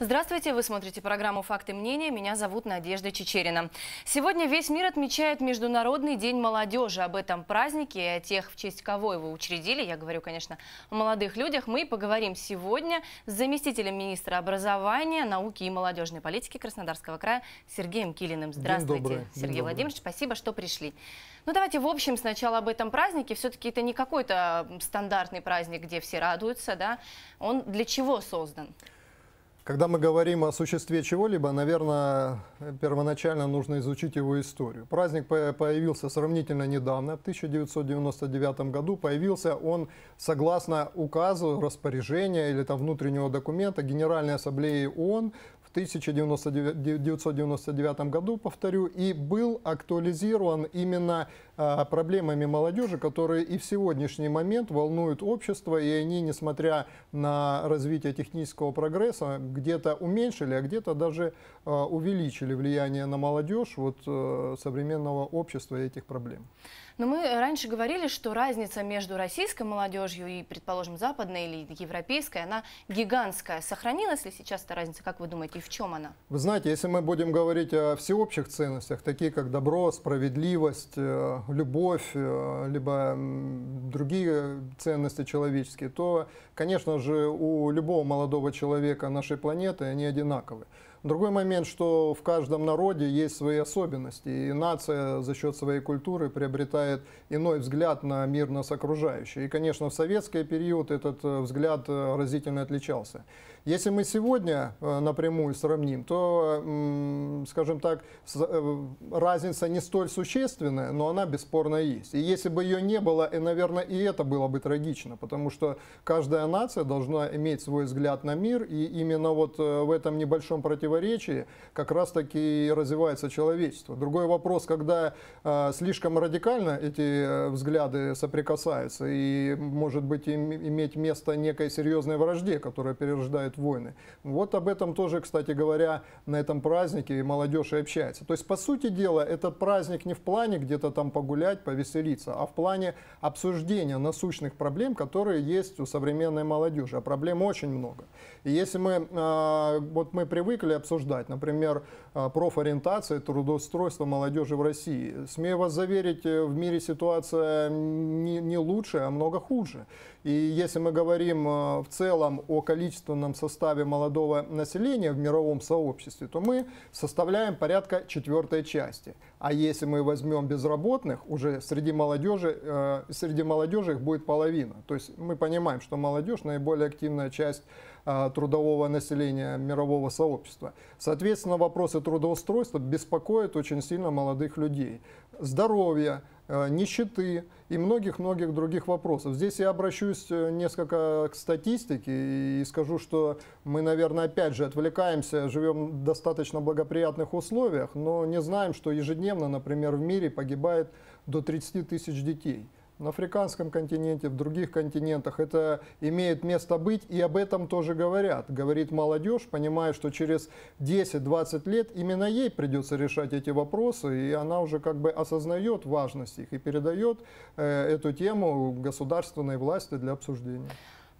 Здравствуйте, вы смотрите программу «Факты мнения». Меня зовут Надежда Чечерина. Сегодня весь мир отмечает Международный день молодежи. Об этом празднике и о тех, в честь кого его учредили, я говорю, конечно, о молодых людях, мы поговорим сегодня с заместителем министра образования, науки и молодежной политики Краснодарского края Сергеем Килиным. Здравствуйте, Сергей Владимирович. Спасибо, что пришли. Ну давайте в общем сначала об этом празднике. Все-таки это не какой-то стандартный праздник, где все радуются. да? Он для чего создан? Когда мы говорим о существе чего-либо, наверное, первоначально нужно изучить его историю. Праздник появился сравнительно недавно, в 1999 году. Появился он согласно указу, распоряжения или там внутреннего документа Генеральной Ассамблеи ООН 1999 году, повторю, и был актуализирован именно а, проблемами молодежи, которые и в сегодняшний момент волнуют общество, и они, несмотря на развитие технического прогресса, где-то уменьшили, а где-то даже а, увеличили влияние на молодежь вот, э, современного общества и этих проблем. Но ну, мы раньше говорили, что разница между российской молодежью и, предположим, западной или европейской, она гигантская. Сохранилась ли сейчас эта разница, как вы думаете, в чем она? Вы знаете, если мы будем говорить о всеобщих ценностях, такие как добро, справедливость, э, любовь, э, либо другие ценности человеческие, то, конечно же, у любого молодого человека нашей планеты они одинаковы. Другой момент, что в каждом народе есть свои особенности, и нация за счет своей культуры приобретает иной взгляд на мир, нас окружающий. И, конечно, в советский период этот э, взгляд э, разительно отличался. Если мы сегодня э, напрямую сравним, то, скажем так, разница не столь существенная, но она бесспорно есть. И если бы ее не было, и, наверное, и это было бы трагично, потому что каждая нация должна иметь свой взгляд на мир, и именно вот в этом небольшом противостоянии противоречии как раз-таки и развивается человечество. Другой вопрос, когда э, слишком радикально эти э, взгляды соприкасаются и, может быть, им, иметь место некой серьезной вражде, которая перерождает войны. Вот об этом тоже, кстати говоря, на этом празднике молодежь и общается. То есть, по сути дела, этот праздник не в плане где-то там погулять, повеселиться, а в плане обсуждения насущных проблем, которые есть у современной молодежи. А проблем очень много. И если мы, э, вот мы привыкли обсуждать. Например, а, профориентация, трудоустройство молодежи в России. Смею вас заверить, э, в мире ситуация не, не лучше, а много хуже. И если мы говорим а, в целом о количественном составе молодого населения в мировом сообществе, то мы составляем порядка четвертой части. А если мы возьмем безработных, уже среди молодежи, э, среди молодежи их будет половина. То есть мы понимаем, что молодежь наиболее активная часть а, трудового населения мирового сообщества. Соответственно, вопросы трудоустройства беспокоят очень сильно молодых людей. Здоровье, э, нищеты и многих-многих других вопросов. Здесь я обращусь э, несколько к статистике и скажу, что мы, наверное, опять же отвлекаемся, живем в достаточно благоприятных условиях, но не знаем, что ежедневно, например, в мире погибает до 30 тысяч детей – на африканском континенте, в других континентах. Это имеет место быть, и об этом тоже говорят. Говорит молодежь, понимая, что через 10-20 лет именно ей придется решать эти вопросы, и она уже как бы осознает важность их и передает э, эту тему государственной власти для обсуждения.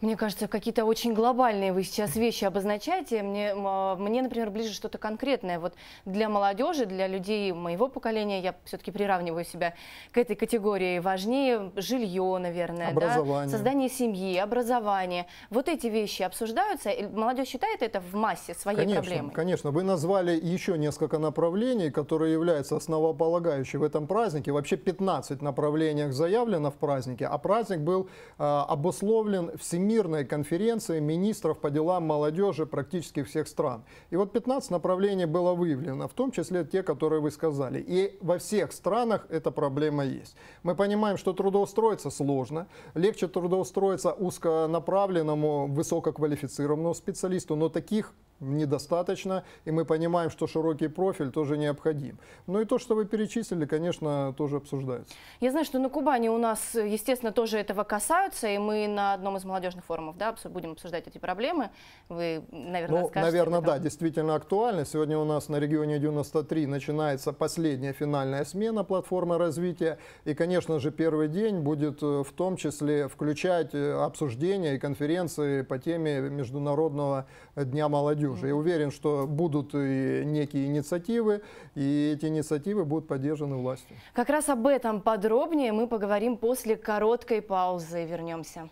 Мне кажется, какие-то очень глобальные вы сейчас вещи обозначаете. Мне, а, мне, например, ближе что-то конкретное. Вот для молодежи, для людей моего поколения, я все-таки приравниваю себя к этой категории. Важнее жилье, наверное, образование. Да? создание семьи, образование. Вот эти вещи обсуждаются. Молодежь считает это в массе своей конечно, проблемой. Конечно, вы назвали еще несколько направлений, которые являются основополагающими в этом празднике. Вообще 15 направлениях заявлено в празднике, а праздник был э, обусловлен всеми Всемирная конференции министров по делам молодежи практически всех стран. И вот 15 направлений было выявлено, в том числе те, которые вы сказали. И во всех странах эта проблема есть. Мы понимаем, что трудоустроиться сложно. Легче трудоустроиться узконаправленному, высококвалифицированному специалисту, но таких недостаточно, и мы понимаем, что широкий профиль тоже необходим. Ну и то, что вы перечислили, конечно, тоже обсуждается. Я знаю, что на Кубани у нас, естественно, тоже этого касаются, и мы на одном из молодежных форумов да, будем обсуждать эти проблемы. Вы, наверное, ну, скажете. Наверное, да, действительно актуально. Сегодня у нас на регионе 93 начинается последняя финальная смена платформы развития, и, конечно же, первый день будет э, в том числе включать э, обсуждения и конференции по теме Международного дня молодежи уже. Я уверен, что будут и некие инициативы, и эти инициативы будут поддержаны властью. Как раз об этом подробнее мы поговорим после короткой паузы. Вернемся.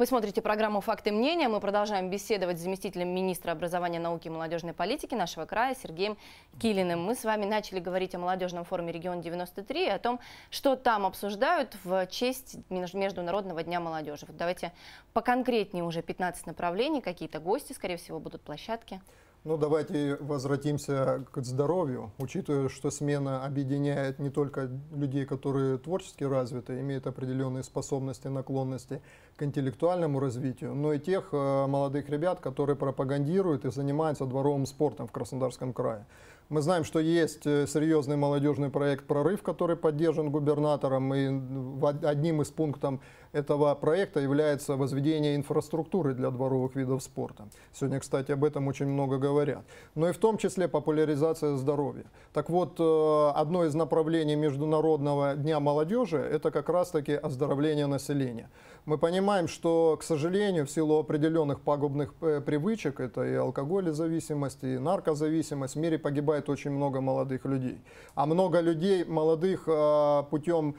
Вы смотрите программу «Факты мнения». Мы продолжаем беседовать с заместителем министра образования, науки и молодежной политики нашего края Сергеем Килиным. Мы с вами начали говорить о молодежном форуме «Регион-93» и о том, что там обсуждают в честь Международного дня молодежи. Вот давайте поконкретнее уже 15 направлений, какие-то гости, скорее всего, будут площадки. Ну, давайте возвратимся к здоровью, учитывая, что смена объединяет не только людей, которые творчески развиты, имеют определенные способности, наклонности к интеллектуальному развитию, но и тех э, молодых ребят, которые пропагандируют и занимаются дворовым спортом в Краснодарском крае. Мы знаем, что есть э, серьезный молодежный проект «Прорыв», который поддержан губернатором и одним из пунктов этого проекта является возведение инфраструктуры для дворовых видов спорта. Сегодня, кстати, об этом очень много говорят. Но и в том числе популяризация здоровья. Так вот, э, одно из направлений Международного дня молодежи – это как раз-таки оздоровление населения. Мы понимаем, что, к сожалению, в силу определенных пагубных э, привычек, это и алкоголезависимость, и наркозависимость, в мире погибает очень много молодых людей. А много людей молодых э, путем,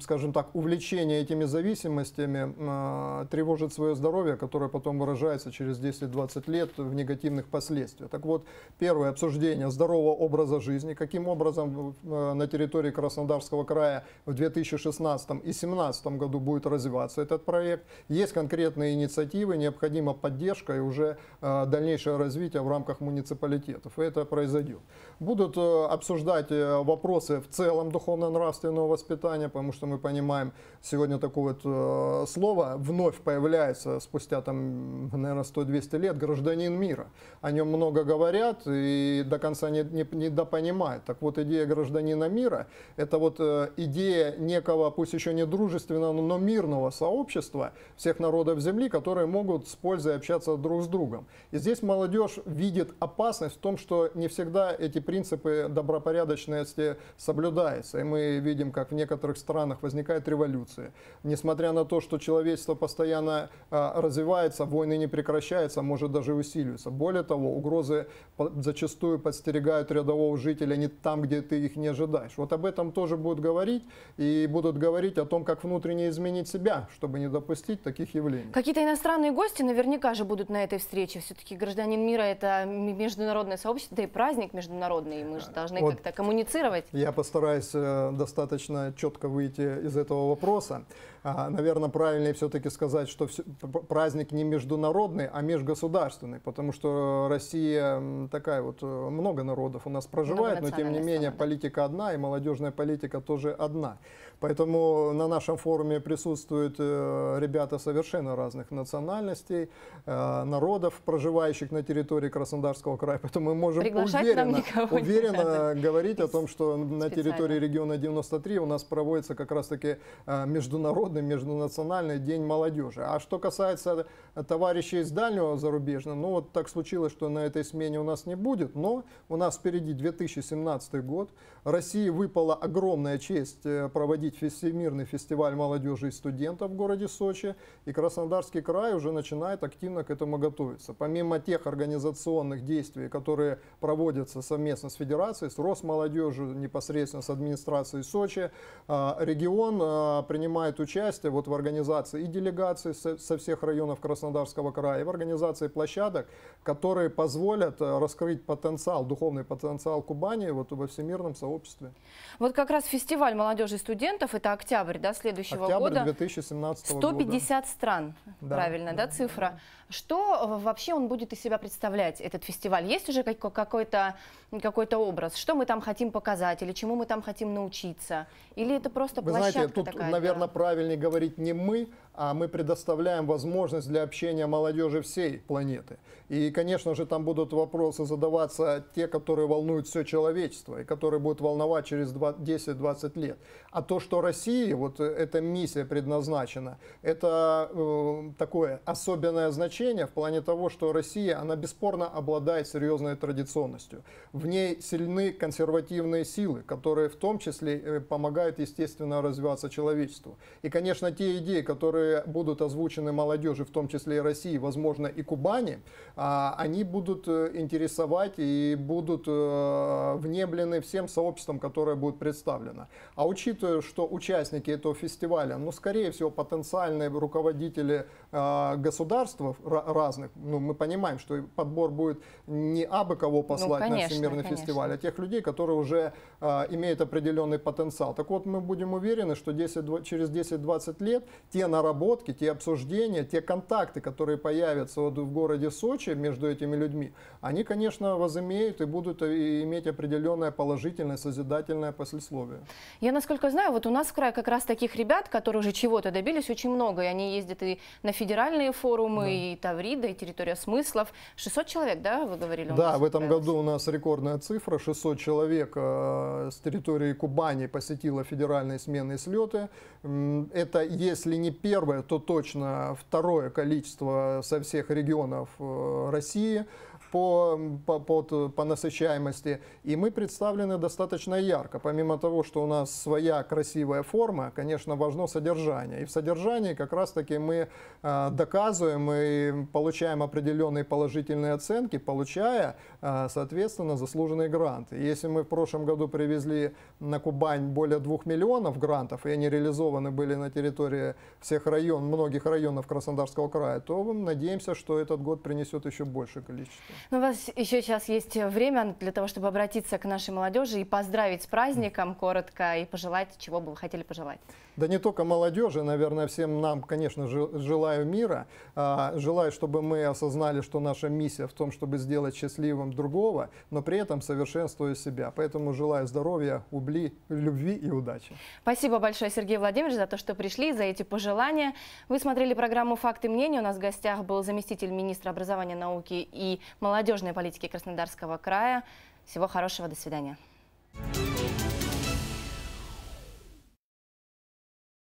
скажем так, увлечения этими зависимостями, зависимостями э, тревожит свое здоровье, которое потом выражается через 10-20 лет в негативных последствиях. Так вот, первое обсуждение здорового образа жизни, каким образом э, на территории Краснодарского края в 2016 и 2017 году будет развиваться этот проект. Есть конкретные инициативы, необходима поддержка и уже э, дальнейшее развитие в рамках муниципалитетов. это произойдет. Будут э, обсуждать э, вопросы в целом духовно-нравственного воспитания, потому что мы понимаем сегодня такой вот э, Э, слово вновь появляется спустя там, наверное, 100-200 лет гражданин мира. О нем много говорят и до конца не, не, не допонимают. Так вот, идея гражданина мира – это вот э, идея некого, пусть еще не дружественного, но мирного сообщества всех народов Земли, которые могут с пользой общаться друг с другом. И здесь молодежь видит опасность в том, что не всегда эти принципы добропорядочности соблюдаются. И мы видим, как в некоторых странах возникают революции Несмотря на то, что человечество постоянно а, развивается, войны не прекращаются, а может даже усиливаются. Более того, угрозы зачастую подстерегают рядового жителя не там, где ты их не ожидаешь. Вот об этом тоже будут говорить и будут говорить о том, как внутренне изменить себя, чтобы не допустить таких явлений. Какие-то иностранные гости наверняка же будут на этой встрече. Все-таки гражданин мира – это международное сообщество, да и праздник международный, и мы же должны вот как-то коммуницировать. Я постараюсь э, достаточно четко выйти из этого вопроса. А, наверное, правильнее все-таки сказать, что все, праздник не международный, а межгосударственный, потому что Россия такая вот, э, много народов у нас проживает, но тем не менее политика одна и молодежная политика тоже одна. Поэтому на нашем форуме присутствуют э, ребята совершенно разных национальностей, э, народов, проживающих на территории Краснодарского края. Поэтому мы можем Приглашать уверенно, уверенно говорить о том, что на территории региона 93 у нас проводится как раз-таки э, международный, межнациональный день молодежи. А что касается товарищей из дальнего зарубежного, ну вот так случилось, что на этой смене у нас не будет, но у нас впереди 2017 год. России выпала огромная честь проводить проходить Всемирный фестиваль молодежи и студентов в городе Сочи, и Краснодарский край уже начинает активно к этому готовиться. Помимо тех организационных действий, которые проводятся совместно с Федерацией, с Росмолодежью, непосредственно с администрацией Сочи, а, регион а, принимает участие вот в организации и делегации со всех районов Краснодарского края, и в организации площадок, которые позволят а, раскрыть потенциал, духовный потенциал Кубани вот во всемирном сообществе. Вот как раз фестиваль молодежи и студентов конкурентов, это октябрь да, следующего октябрь года. 2017 150 стран, да. правильно, да, да цифра. Да. Что э, вообще он будет из себя представлять, этот фестиваль? Есть уже какой-то какой, -то, образ? Что мы там хотим показать или чему мы там хотим научиться? Или это просто Вы площадка знаете, тут, такая, наверное, правильнее говорить не мы, а мы предоставляем возможность для общения молодежи всей планеты. И, конечно же, там будут вопросы задаваться те, которые волнуют все человечество и которые будут волновать через 10-20 лет. А то, что России вот э, эта миссия предназначена, это э, такое особенное значение в плане того, что Россия, она бесспорно обладает серьезной традиционностью. В ней сильны консервативные силы, которые в том числе э, помогают, естественно, развиваться человечеству. И, конечно, те идеи, которые которые будут озвучены молодежи, в том числе и России, возможно, и Кубани, а, они будут э, интересовать и будут э, внеблены всем сообществом, которое будет представлено. А учитывая, что участники этого фестиваля, ну, скорее всего, потенциальные руководители э, государств разных, ну, мы понимаем, что подбор будет не абы кого ну, послать ну, конечно, на Всемирный конечно. фестиваль, а тех людей, которые уже имеют определенный потенциал. Так вот, мы будем уверены, что 10, через 10-20 лет те народы, наработки, те обсуждения, те контакты, которые появятся вот в городе Сочи между этими людьми, они, конечно, возымеют и будут э, иметь определенное положительное, созидательное послесловие. Я, насколько знаю, вот у нас в крае как раз таких ребят, которые уже чего-то добились, очень много, и они ездят и на федеральные форумы, да. и Таврида, и территория смыслов. 600 человек, да, вы говорили? Да, в этом году у нас рекордная цифра, 600 человек э, с территории Кубани посетило федеральные сменные слеты. Это, если не первое. Первое, то точно второе количество со всех регионов э, России по, по, по, э, по насыщаемости. И мы представлены достаточно ярко. Помимо того, что у нас своя красивая форма, конечно, важно содержание. И в содержании как раз-таки мы э, доказываем и получаем определенные положительные оценки, получая, э, соответственно, заслуженные гранты если мы в прошлом году привезли на Кубань более 2 миллионов грантов, и они реализованы были на территории всех районов, многих районов Краснодарского края, то надеемся, что этот год принесет еще большее количество. Ну, у вас еще сейчас есть время для того, чтобы обратиться к нашей молодежи и поздравить с праздником коротко и пожелать, чего бы вы хотели пожелать. Да не только молодежи, наверное, всем нам, конечно, желаю мира. А, желаю, чтобы мы осознали, что наша миссия в том, чтобы сделать счастливым другого, но при этом совершенствуя себя. Поэтому желаю здоровья, убли, любви и удачи. Спасибо большое, Сергей Владимирович, за то, что пришли, за эти пожелания. Вы смотрели программу «Факты мнения». У нас в гостях был заместитель министра образования, науки и молодежи молодежной политики Краснодарского края. Всего хорошего, до свидания.